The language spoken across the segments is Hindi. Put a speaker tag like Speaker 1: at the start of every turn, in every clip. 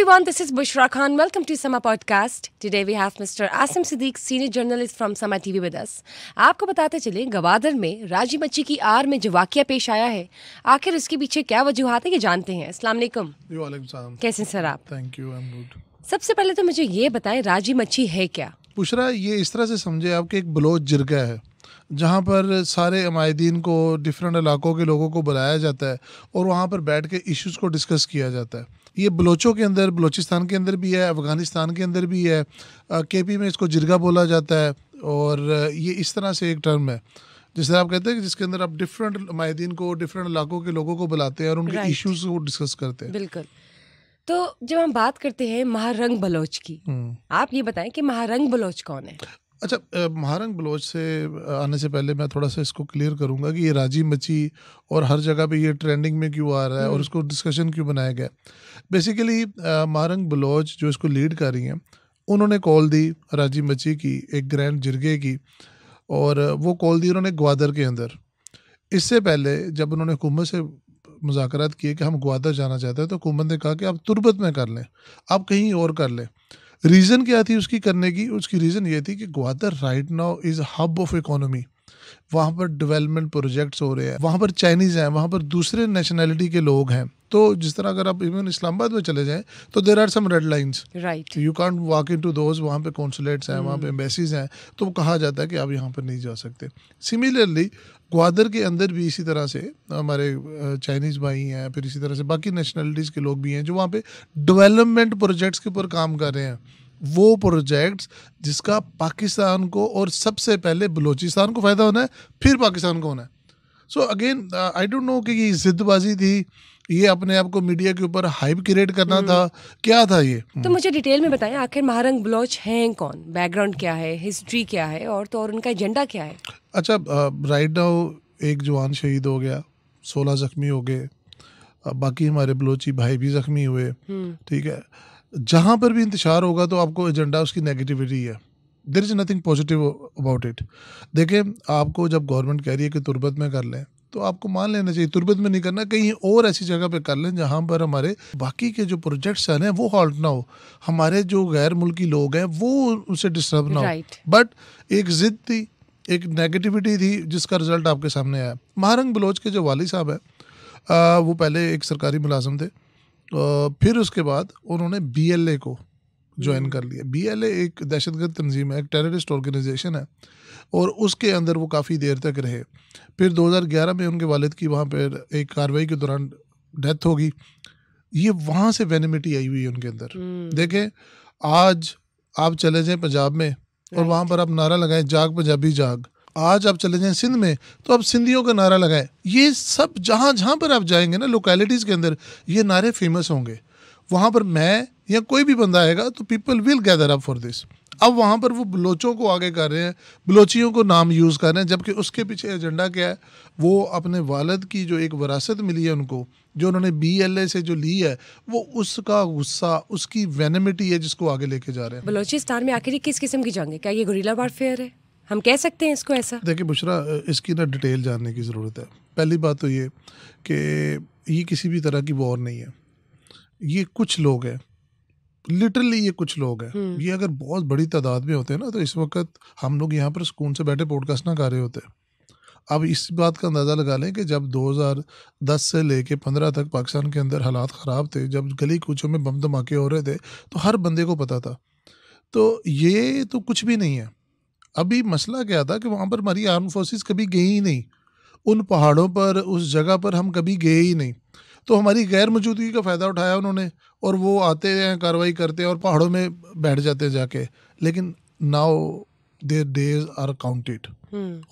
Speaker 1: everyone, this is Bushra Khan. Welcome to Sama Podcast. Today we have Mr. Asim Siddiq, senior journalist from Sama TV with us. आपको बताते चलें गवादर में राजी मच्छी की आर में जो वाक्य पेश आया है आखिर उसके पीछे क्या वजूहत है ये जानते हैं अस्सलाम
Speaker 2: वालेकुम
Speaker 1: कैसे सर आप thank you I am good सबसे पहले तो मुझे ये बताएं राजी मच्छी है क्या
Speaker 2: बुशरा ये इस तरह से समझे आपके एक बलोच जिरगा है जहाँ पर सारे अमायदीन को डिफरेंट इलाकों के लोगों को बुलाया जाता है और वहाँ पर बैठ के इश्यूज़ को डिस्कस किया जाता है ये बलोचों के अंदर बलोचिस्तान के अंदर भी है अफ़गानिस्तान के अंदर भी है के पी में इसको जिरगा बोला जाता है और ये इस तरह से एक टर्म है जिस तरह आप कहते हैं कि जिसके अंदर आप डिफरेंट माहन को डिफरेंट इलाकों के लोगों को बुलाते हैं और उनके इश्यूज को डिस्कस करते हैं
Speaker 1: बिल्कुल तो जब हम बात करते हैं महारंग बलोच की हम्म। आप ये बताएं कि महारंग बलोच कौन है
Speaker 2: अच्छा महारंग बलोच से आने से पहले मैं थोड़ा सा इसको क्लियर करूंगा कि ये राजी मची और हर जगह पे ये ट्रेंडिंग में क्यों आ रहा है और इसको हम्म। डिस्कशन क्यों बनाया गया बेसिकली महारंग बलोच जो इसको लीड कर रही हैं उन्होंने कॉल दी राजी मची की एक ग्रैंड जिरगे की और वो कॉल दी उन्होंने ग्वादर के अंदर इससे पहले जब उन्होंने हुकूमत से मुजाकर किए कि हम ग्वादर जाना चाहते हैं तो हुकूमत ने कहा कि आप तुरबत में कर लें आप कहीं और कर लें रीज़न क्या थी उसकी करने की उसकी रीज़न ये थी कि Gwadar right now is hub of economy वहाँ पर डेवलपमेंट प्रोजेक्ट्स हो रहे हैं वहाँ पर चाइनीज़ हैं वहाँ पर दूसरे नेशनैलिटी के लोग हैं तो जिस तरह अगर आप इवन इस्लामाबाद में चले जाएं तो there are some red lines right you can't walk into those वहाँ पे कॉन्सुलेट्स हैं वहाँ पे एम्बेसीज hmm. हैं तो कहा जाता है कि आप यहाँ पर नहीं जा सकते सिमिलरली ग्वादर के अंदर भी इसी तरह से हमारे चाइनीज़ भाई हैं फिर इसी तरह से बाकी नेशनलिटीज़ के लोग भी हैं जो वहाँ पे डेवलपमेंट प्रोजेक्ट्स के ऊपर काम कर रहे हैं वो प्रोजेक्ट्स जिसका पाकिस्तान को और सबसे पहले बलूचिस्तान को फ़ायदा होना है फिर पाकिस्तान को होना है so again I don't know कि ये जिद्दबाजी थी ये अपने आप को मीडिया के ऊपर हाइप क्रिएट करना हम्म। था क्या था ये तो हम्म।
Speaker 1: मुझे डिटेल में बताएं आखिर महारंग ब्लॉच हैं कौन बैकग्राउंड क्या है हिस्ट्री क्या है और तो और उनका एजेंडा क्या है
Speaker 2: अच्छा राइट uh, नाउ एक जवान शहीद हो गया सोलह जख्मी हो गए uh, बाकी हमारे बलोची भाई भी जख्मी हुए हम्म। ठीक है जहाँ पर भी इंतजार होगा तो आपको एजेंडा उसकी नेगेटिविटी है there is nothing positive about it देखिए आपको जब गवर्नमेंट कह रही है कि तुरबत में कर लें तो आपको मान लेना चाहिए तुरबत में नहीं करना कहीं और ऐसी जगह पे कर लें जहाँ पर हमारे बाकी के जो प्रोजेक्ट्स हैं वो हॉल्ट ना हो हमारे जो गैर मुल्की लोग हैं वो उसे डिस्टर्ब ना right. हो बट एक जिद थी एक नेगेटिविटी थी जिसका रिजल्ट आपके सामने आया महारंग बलोच के जो वाली साहब हैं वो पहले एक सरकारी मुलाजम थे आ, फिर उसके बाद उन्होंने बी को ज्वाइन hmm. कर लिया बी एल ए एक दहशत गर्द तंजीम है एक टेररिस्ट ऑर्गेनाइजेशन है और उसके अंदर वो काफ़ी देर तक रहे फिर 2011 में उनके वालिद की वहाँ पर एक कार्रवाई के दौरान डेथ होगी ये वहाँ से वेनिमिटी आई हुई है उनके अंदर hmm. देखें आज आप चले जाएं पंजाब में और वहाँ पर आप नारा लगाएं जाग पंजाबी जाग आज आप चले जाएं सिंध में तो आप सिंधियों का नारा लगाएं ये सब जहाँ जहाँ पर आप जाएंगे ना लोकेलिटीज़ के अंदर ये नारे फेमस होंगे वहाँ पर मैं या कोई भी बंदा आएगा तो people will gather up for this अब वहाँ पर वो बलोचों को आगे कर रहे हैं बलोचियों को नाम यूज़ कर रहे हैं जबकि उसके पीछे एजेंडा क्या है वो अपने वालद की जो एक वरासत मिली है उनको जो उन्होंने बी एल ए से जो ली है वो उसका गुस्सा उसकी वेनेमिटी है जिसको आगे लेके जा रहे हैं
Speaker 1: बलोचिस्तान में आखिर किस किस्म की जंग है क्या ये गुरीला वारफेयर है हम कह
Speaker 2: सकते हैं इसको ऐसा देखिए बुशरा इसकी ना डिटेल जानने की ज़रूरत है पहली बात तो ये कि ये किसी भी तरह की वॉर नहीं है ये कुछ लोग हैं लिटरली ये कुछ लोग हैं हम्म। ये अगर बहुत बड़ी तादाद में होते हैं ना तो इस वक्त हम लोग यहाँ पर सुकून से बैठे पॉडकास्ट ना कर रहे होते अब इस बात का अंदाज़ा लगा लें कि जब 2010 से लेके 15 तक पाकिस्तान के अंदर हालात ख़राब थे जब गली कूचों में बम धमाके हो रहे थे तो हर बंदे को पता था तो ये तो कुछ भी नहीं है अभी मसला क्या था कि वहाँ पर हमारी आर्म फोर्सेस कभी गई ही नहीं उन पहाड़ों पर उस जगह पर हम कभी गए ही नहीं तो हमारी गैर मौजूदगी का फ़ायदा उठाया उन्होंने और वो आते हैं कार्रवाई करते हैं और पहाड़ों में बैठ जाते हैं जाके लेकिन now their days are counted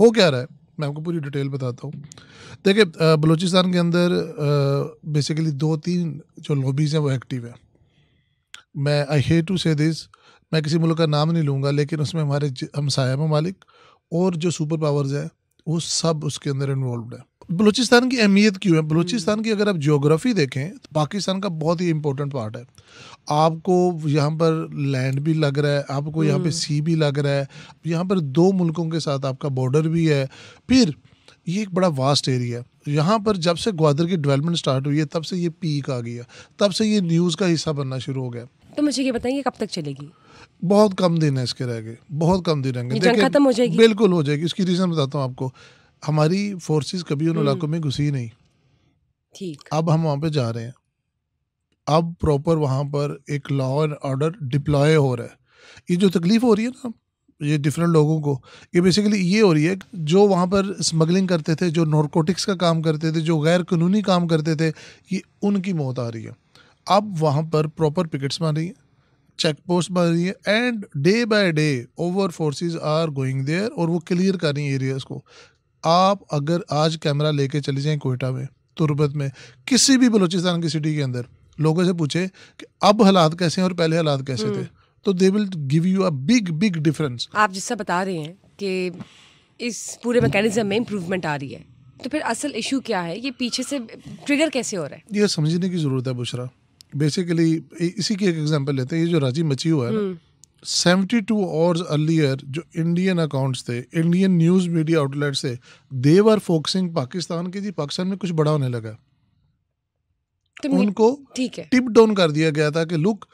Speaker 2: हो क्या रहा है मैं आपको पूरी डिटेल बताता हूँ देखिए बलूचिस्तान के अंदर बेसिकली दो तीन जो लॉबीज़ हैं वो एक्टिव हैं मैं I hate to say this मैं किसी मुल्क का नाम नहीं लूँगा लेकिन उसमें हमारे हमसाया ममालिक और जो सुपर पावर्स हैं वो सब उसके अंदर इन्वॉल्व हैं बलूचिस्तान की अहमियत क्यों है हम्म। बलूचिस्तान की अगर आप जोग्राफ़ी देखें तो पाकिस्तान का बहुत ही इम्पोर्टेंट पार्ट है आपको यहाँ पर लैंड भी लग रहा है आपको यहाँ पे सी हम्म। भी लग रहा है यहाँ पर दो मुल्कों के साथ आपका बॉर्डर भी है फिर ये एक बड़ा वास्ट एरिया है यहाँ पर जब से ग्वादर की डेवलपमेंट स्टार्ट हुई है तब से ये पीक आ गया तब से ये न्यूज़ का हिस्सा बनना शुरू हो गया
Speaker 1: तो मुझे ये बताइए कब तक चलेगी
Speaker 2: बहुत कम दिन है इसके रह गए बहुत कम दिन रहेंगे बिल्कुल हो जाएगी इसकी रीज़न बताता हूँ आपको हमारी फोर्सेस कभी उन हम्म। इलाकों में घुसी नहीं ठीक अब हम वहाँ पे जा रहे हैं अब प्रॉपर वहाँ पर एक लॉ एंड ऑर्डर डिप्लॉय हो रहा है ये जो तकलीफ हो रही है ना ये डिफरेंट लोगों को ये बेसिकली ये हो रही है जो वहाँ पर स्मगलिंग करते थे जो नॉर्कोटिक्स का काम करते थे जो गैर कानूनी काम करते थे ये उनकी मौत आ रही है अब वहाँ पर प्रॉपर पिकट्स मार रही है चेक पोस्ट मार रही है and day by day our forces are going there और वो क्लियर कर रही हैं एरियाज को आप अगर आज कैमरा लेके चले जाएं कोयटा में तुरबत में किसी भी बलूचिस्तान की सिटी के अंदर लोगों से पूछे कि अब हालात कैसे हैं और पहले हालात कैसे थे हम्म। तो they will give you a big big difference
Speaker 1: आप जिससे बता रहे हैं कि इस पूरे मैकेनिज्म में इम्प्रूवमेंट आ रही है तो फिर असल इशू क्या है ये पीछे से ट्रिगर कैसे हो रहा
Speaker 2: है ये समझने की ज़रूरत है बुशरा बेसिकली इसी की एक एग्जांपल लेते हैं ये जो राजी मची हुआ है ना हम्म। सेवेंटी टू आवर्स earlier जो इंडियन अकाउंट्स थे इंडियन न्यूज़ मीडिया आउटलेट से देवर फोकसिंग पाकिस्तान के जी पाकिस्तान में कुछ बड़ा होने लगा तो उनको ठीक है टिप डाउन कर दिया गया था कि लुक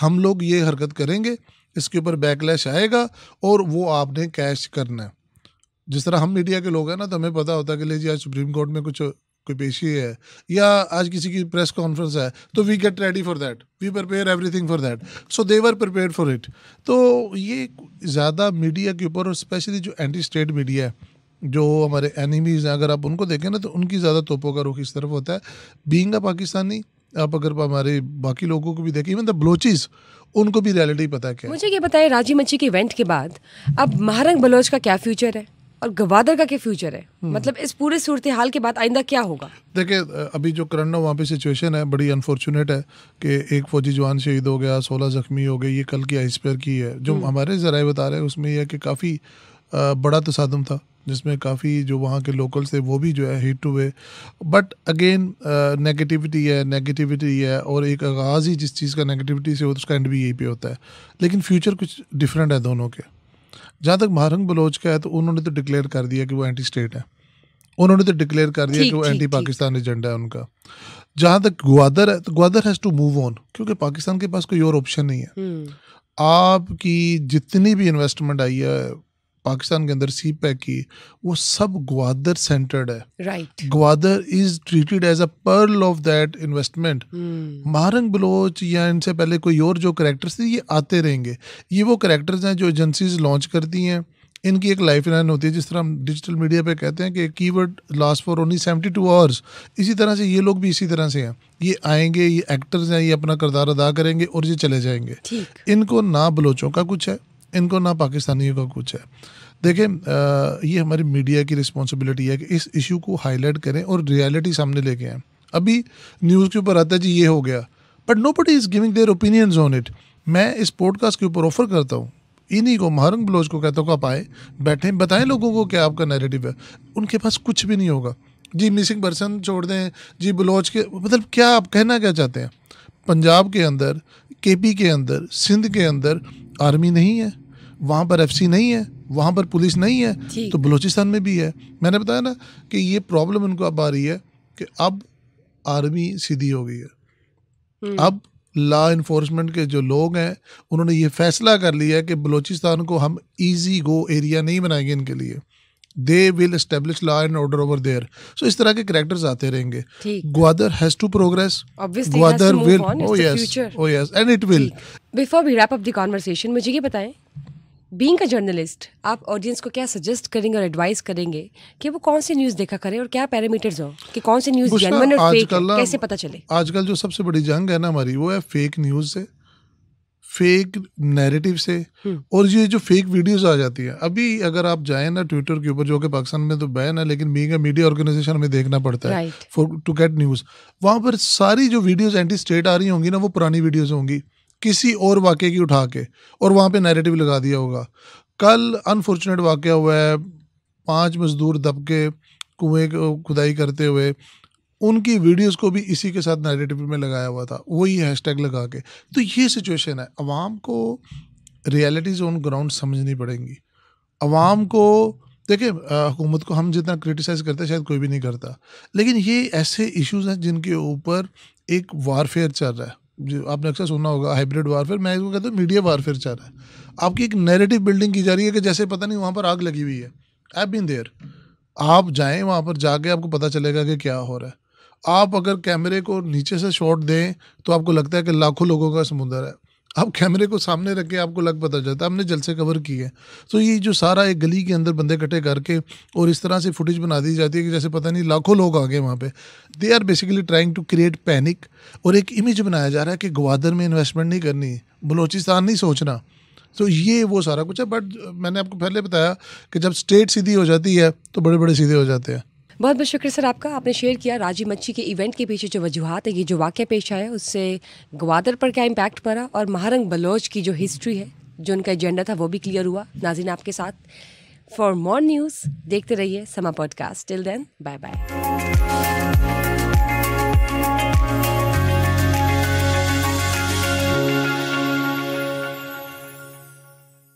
Speaker 2: हम लोग ये हरकत करेंगे इसके ऊपर बैकलैश आएगा और वो आपने कैश करना है जिस तरह हम मीडिया के लोग हैं ना तो हमें पता होता है कि ले जी आज सुप्रीम कोर्ट में कुछ कोई पेशी है या आज किसी की प्रेस कॉन्फ्रेंस है तो we get ready for that we prepare everything for that so they're prepare for it तो ये ज़्यादा मीडिया के ऊपर और स्पेशली जो एंटी स्टेट मीडिया है जो हमारे एनिमीज़ हैं अगर आप उनको देखें ना तो उनकी ज़्यादा तोपों का रुख इस तरफ होता है बींग अ पाकिस्तानी आप अगर हमारे बाकी लोगों को भी देखें इवन द ब्लोचिज़ उनको भी रियलिटी पता क्या मुझे
Speaker 1: ये बताएं राजी मच्छी के इवेंट के बाद अब महारंग बलोच का क्या फ्यूचर है और गवादर का क्या फ्यूचर है हम्म। मतलब इस पूरे सूरत हाल के बाद आइंदा क्या होगा
Speaker 2: देखिए अभी जो करंडा वहाँ पे सिचुएशन है बड़ी अनफॉर्चुनेट है कि एक फौजी जवान शहीद हो गया सोलह जख्मी हो गए ये कल की आइस की है जो हम्म। हमारे जराए बता रहे हैं उसमें यह है कि काफ़ी बड़ा तसादम था जिसमें काफ़ी जो वहाँ के लोकल्स थे वो भी जो है हिट हुए बट अगेन नेगेटिविटी है नेगेटिविटी है और एक आगाज़ ही जिस चीज़ का नेगेटिविटी से हो तो उसका एंड भी यही पे होता है लेकिन फ्यूचर कुछ डिफरेंट है दोनों के जहाँ तक महारंग बलोच का है तो उन्होंने तो डिक्लेयर कर दिया कि वो एंटी स्टेट है उन्होंने तो डिक्लेयर कर दिया कि वो एंटी पाकिस्तान एजेंडा है उनका जहाँ तक ग्वादर है तो Gwadar has to move on क्योंकि पाकिस्तान के पास कोई और ऑप्शन नहीं है हम्म। आपकी जितनी भी इन्वेस्टमेंट आई है पाकिस्तान के अंदर सी पैक की वो सब ग्वादर सेंटर्ड है right right. Gwadar is treated as a pearl of that investment Mahrang Baloch या इनसे पहले कोई और जो करेक्टर्स थे ये आते रहेंगे ये वो करेक्टर्स हैं जो एजेंसीज लॉन्च करती हैं इनकी एक लाइफ लाइन होती है जिस तरह हम डिजिटल मीडिया पे कहते हैं कि keyword last for only seventy two hours इसी तरह से ये लोग भी इसी तरह से हैं ये आएंगे ये एक्टर्स हैं ये अपना किरदार अदा करेंगे और ये चले जाएंगे इनको ना बलोचों का कुछ है इनको ना पाकिस्तानियों का कुछ है देखिए ये हमारी मीडिया की रिस्पॉन्सिबिलिटी है कि इस इशू को हाईलाइट करें और रियलिटी सामने लेके आए अभी न्यूज़ के ऊपर आता है जी ये हो गया but no but is giving their opinions on it मैं इस पॉडकास्ट के ऊपर ऑफर करता हूँ इन्हीं को महारंग बलोच को कहता हूँ आप आए बैठें बताएं लोगों को क्या आपका नैरेटिव है उनके पास कुछ भी नहीं होगा जी मिसिंग पर्सन छोड़ दें जी बलोच के मतलब क्या आप कहना क्या चाहते हैं पंजाब के अंदर केपी के अंदर सिंध के अंदर आर्मी नहीं है वहाँ पर एफसी नहीं है वहाँ पर पुलिस नहीं है तो बलूचिस्तान में भी है मैंने बताया ना कि ये प्रॉब्लम उनको अब आ रही है कि अब आर्मी सीधी हो गई है हम्म। अब ला इन्फोर्समेंट के जो लोग हैं उन्होंने ये फैसला कर लिया है कि बलूचिस्तान को हम ईजी गो एरिया नहीं बनाएंगे इनके लिए they will establish law and order over there so इस तरह के करेक्टर्स आते रहेंगे Gwadar has to progress
Speaker 1: Gwadar will oh yes
Speaker 2: oh yes and it will
Speaker 1: before we wrap up the conversation मुझे ये बताएं बींग अ जर्नलिस्ट आप ऑडियंस को क्या सजेस्ट करेंगे और एडवाइस करेंगे कि वो कौन सी न्यूज़ देखा करें और क्या पैरामीटर्स हो कि कौन सी न्यूज़ और फेक है कैसे पता चले
Speaker 2: आजकल जो सबसे बड़ी जंग है ना हमारी वो है फेक न्यूज़ से फेक नैरेटिव से हम्म। और ये जो फेक वीडियोस आ जाती है अभी अगर आप जाए ना ट्विटर के ऊपर जो कि पाकिस्तान में तो बैन है लेकिन बींग मीडिया ऑर्गेनाइजेशन में देखना पड़ता है फॉर टू गेट न्यूज़ वहाँ पर सारी जो वीडियोस एंटी स्टेट आ रही होंगी ना वो पुरानी वीडियोस होंगी किसी और वाक्य की उठा के और वहाँ पे नैरेटिव लगा दिया होगा कल अनफॉर्चुनेट वाक्य हुआ है पांच मज़दूर दब के कुएँ खुदाई करते हुए उनकी वीडियोस को भी इसी के साथ नैरेटिव में लगाया हुआ था वही हैशटैग लगा के तो ये सिचुएशन है आवाम को रियलिटीज़ ऑन ग्राउंड समझनी पड़ेंगी आवाम को देखिए हुकूमत को हम जितना क्रिटिसाइज़ करते हैं शायद कोई भी नहीं करता लेकिन ये ऐसे इश्यूज़ हैं जिनके ऊपर एक वारफेयर चल रहा है जो आपने अक्सर सुना होगा हाइब्रिड वारफेयर मैं इसको कहता हूँ मीडिया वारफेयर चाह रहा है आपकी एक नैरेटिव बिल्डिंग की जा रही है कि जैसे पता नहीं वहाँ पर आग लगी हुई है आई बीन देयर आप जाएँ वहाँ पर जाके आपको पता चलेगा कि क्या हो रहा है आप अगर कैमरे को नीचे से शॉट दें तो आपको लगता है कि लाखों लोगों का समुंदर है आप कैमरे को सामने रख के आपको लग पता जाता है हमने जलसे कवर की है तो ये जो सारा एक गली के अंदर बंदे इकट्ठे करके और इस तरह से फुटेज बना दी जाती है कि जैसे पता नहीं लाखों लोग आ गए वहाँ पे they are basically trying to create panic और एक इमेज बनाया जा रहा है कि ग्वादर में इन्वेस्टमेंट नहीं करनी बलोचिस्तान नहीं सोचना तो ये वो सारा कुछ है बट मैंने आपको पहले बताया कि जब स्टेट सीधी हो जाती है तो बड़े बड़े सीधे हो जाते हैं
Speaker 1: बहुत बहुत शुक्रिया सर आपका आपने शेयर किया राजी मच्छी के इवेंट के पीछे जो वजूहत है ये जो वाक्य पेश आया उससे ग्वादर पर क्या इम्पैक्ट पड़ा और महारंग बलोच की जो हिस्ट्री है जो उनका एजेंडा था वो भी क्लियर हुआ नाजिन आपके साथ फॉर मोर न्यूज़ देखते रहिए Samaa podcast till then bye bye